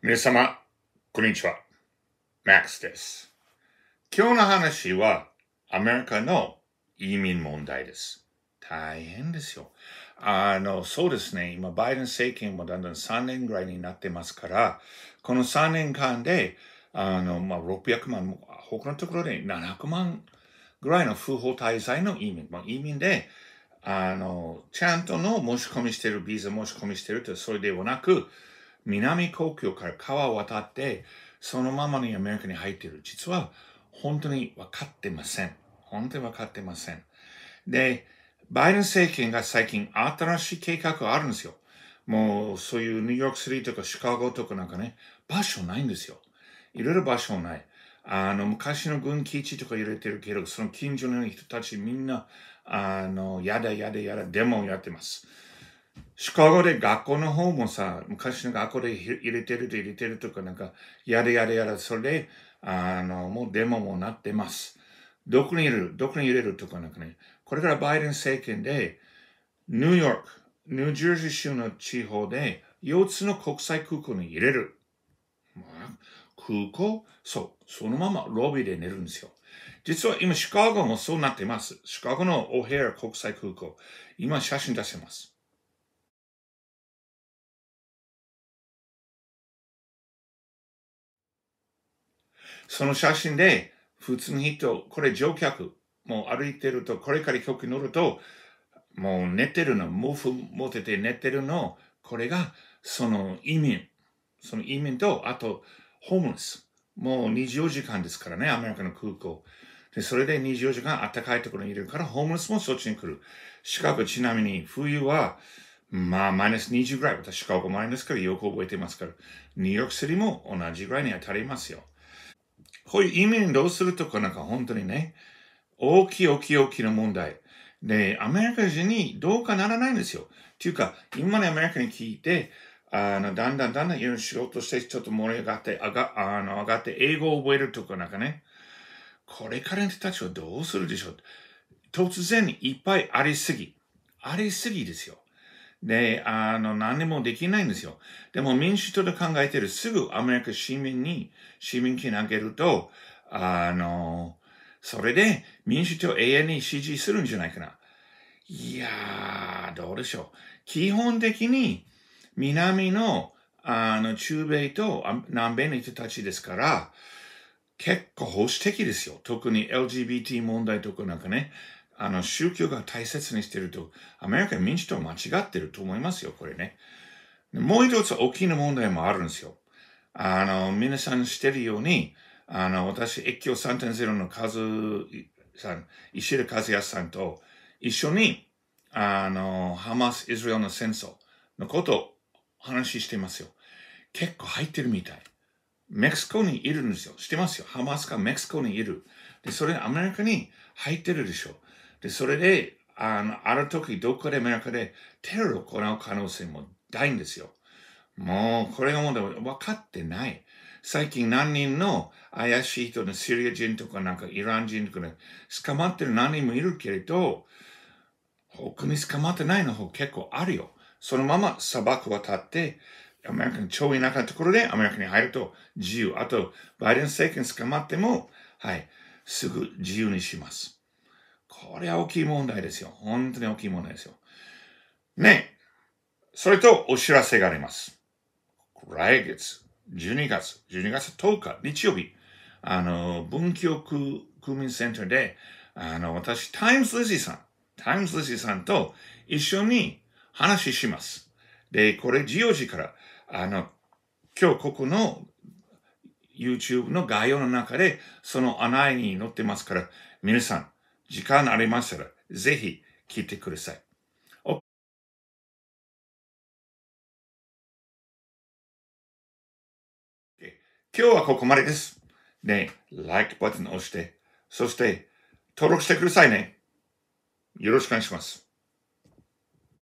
皆様、こんにちは。マックスです。今日の話は、アメリカの移民問題です。大変ですよ。あの、そうですね。今、バイデン政権もだんだん3年ぐらいになってますから、この3年間で、あの、まあ、600万、他のところで700万ぐらいの不法滞在の移民、まあ、移民で、あの、ちゃんとの申し込みしてる、ビザ申し込みしてると、それではなく、南国境から川を渡って、そのままにアメリカに入っている。実は、本当に分かってません。本当に分かってません。で、バイデン政権が最近新しい計画があるんですよ。もう、そういうニューヨークシリーとかシカゴとかなんかね、場所ないんですよ。いろいろ場所ない。あの、昔の軍基地とか入れてるけど、その近所の人たちみんな、あの、やだやだやだ、デモをやってます。シカゴで学校の方もさ、昔の学校で入れてると入れてるとかなんか、やれやれやれ、それで、あの、もうデモもなってます。どこにいるどこに入れるとかなんかね、これからバイデン政権で、ニューヨーク、ニュージャージー州の地方で、4つの国際空港に入れる。まあ、空港そう。そのままロビーで寝るんですよ。実は今、シカゴもそうなってます。シカゴのオヘア国際空港。今、写真出せます。その写真で、普通の人、これ乗客、もう歩いてると、これから飛行機乗ると、もう寝てるの、毛布持てて寝てるの、これが、その移民、その移民と、あと、ホームレス。もう24時間ですからね、アメリカの空港。で、それで24時間暖かいところにいるから、ホームレスもそっちに来る。シカゴ、ちなみに、冬は、まあ、マイナス20ぐらい。私、シカゴマありますから、よく覚えてますから。ニューヨークシリも同じぐらいに当たりますよ。こういう移民どうするとかなんか本当にね、大きい大きい大きな問題。で、アメリカ人にどうかならないんですよ。というか、今までアメリカに聞いて、あの、だんだんだんだんいろいろ仕事して、ちょっと盛り上がって、上が、あの、上がって、英語を覚えるとかなんかね、これからの人たちはどうするでしょう突然いっぱいありすぎ。ありすぎですよ。で、あの、何もできないんですよ。でも民主党で考えてるすぐアメリカ市民に、市民権あげると、あの、それで民主党永遠に支持するんじゃないかな。いやー、どうでしょう。基本的に、南の、あの、中米と南米の人たちですから、結構保守的ですよ。特に LGBT 問題とかなんかね、あの、宗教が大切にしてると、アメリカ民主党間違ってると思いますよ、これね。もう一つ大きな問題もあるんですよ。あの、皆さんしてるように、あの、私、越境3.0のカズさん、石田和康さんと一緒に、あの、ハマス・イスラエルの戦争のことを話してますよ。結構入ってるみたい。メキシコにいるんですよ。してますよ。ハマスがメキシコにいる。で、それアメリカに入ってるでしょ。う。で、それで、あの、ある時どっかでメリカでテロを行う可能性も大んですよ。もう、これが問題、分かってない。最近何人の怪しい人のシリア人とかなんかイラン人とかね、捕まってる何人もいるけれど、他に捕まってないの方結構あるよ。そのまま砂漠渡って、アメリカの超田舎のところでアメリカに入ると自由。あと、バイデン政権捕まっても、はい、すぐ自由にします。これは大きい問題ですよ。本当に大きい問題ですよ。ね。それとお知らせがあります。来月、12月、12月10日、日曜日、あの、文京区区民センターで、あの、私、タイムズ・リジーさん、タイムズ・リジーさんと一緒に話します。で、これ、ジオジから、あの、今日ここの YouTube の概要の中で、その案内に載ってますから、皆さん、時間ありましたら、ぜひ聞いてください。今日はここまでです。ね、Like ボタンを押して、そして登録してくださいね。よろしくお願いします。